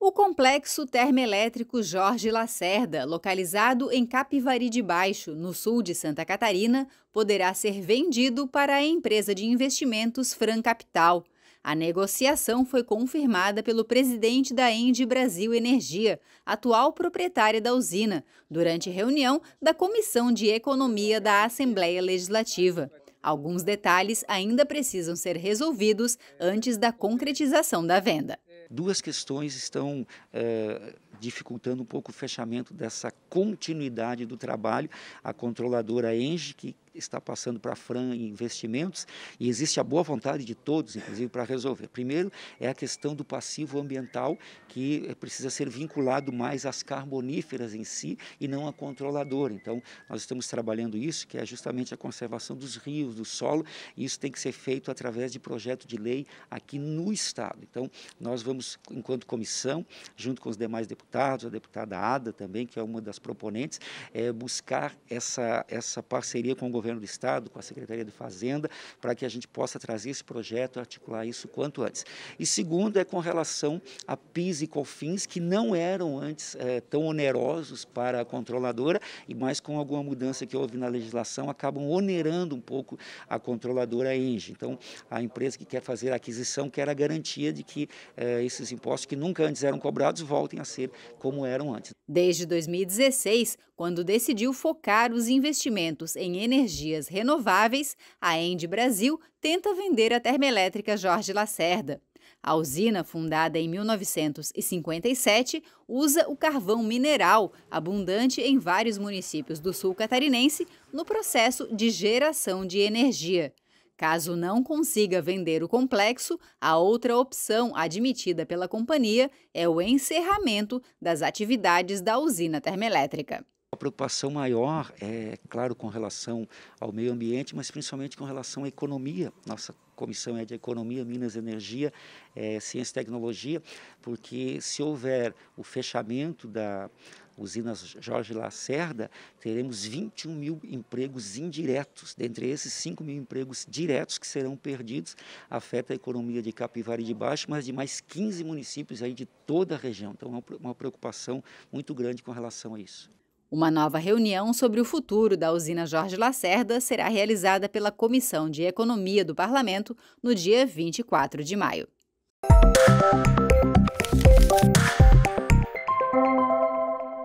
O complexo termoelétrico Jorge Lacerda, localizado em Capivari de Baixo, no sul de Santa Catarina, poderá ser vendido para a empresa de investimentos Fran Capital. A negociação foi confirmada pelo presidente da Ende Brasil Energia, atual proprietária da usina, durante reunião da Comissão de Economia da Assembleia Legislativa. Alguns detalhes ainda precisam ser resolvidos antes da concretização da venda. Duas questões estão é, dificultando um pouco o fechamento dessa continuidade do trabalho. A controladora Enge, que está passando para a Fran em investimentos e existe a boa vontade de todos, inclusive, para resolver. Primeiro é a questão do passivo ambiental, que precisa ser vinculado mais às carboníferas em si e não à controladora. Então, nós estamos trabalhando isso, que é justamente a conservação dos rios, do solo, e isso tem que ser feito através de projeto de lei aqui no Estado. Então, nós vamos, enquanto comissão, junto com os demais deputados, a deputada Ada também, que é uma das proponentes, é buscar essa, essa parceria com o governo governo do Estado, com a Secretaria de Fazenda, para que a gente possa trazer esse projeto, articular isso quanto antes. E segundo é com relação a PIS e COFINS, que não eram antes é, tão onerosos para a controladora, e mais com alguma mudança que houve na legislação, acabam onerando um pouco a controladora ENGE. Então, a empresa que quer fazer a aquisição quer a garantia de que é, esses impostos que nunca antes eram cobrados voltem a ser como eram antes. Desde 2016, quando decidiu focar os investimentos em energias renováveis, a Ende Brasil tenta vender a termoelétrica Jorge Lacerda. A usina, fundada em 1957, usa o carvão mineral, abundante em vários municípios do sul catarinense, no processo de geração de energia. Caso não consiga vender o complexo, a outra opção admitida pela companhia é o encerramento das atividades da usina termoelétrica. A preocupação maior é, claro, com relação ao meio ambiente, mas principalmente com relação à economia. Nossa comissão é de Economia, Minas Energia, é, Ciência e Tecnologia, porque se houver o fechamento da usina Jorge Lacerda, teremos 21 mil empregos indiretos. Dentre esses, 5 mil empregos diretos que serão perdidos, afeta a economia de Capivari de Baixo, mas de mais 15 municípios aí de toda a região. Então, é uma preocupação muito grande com relação a isso. Uma nova reunião sobre o futuro da usina Jorge Lacerda será realizada pela Comissão de Economia do Parlamento no dia 24 de maio.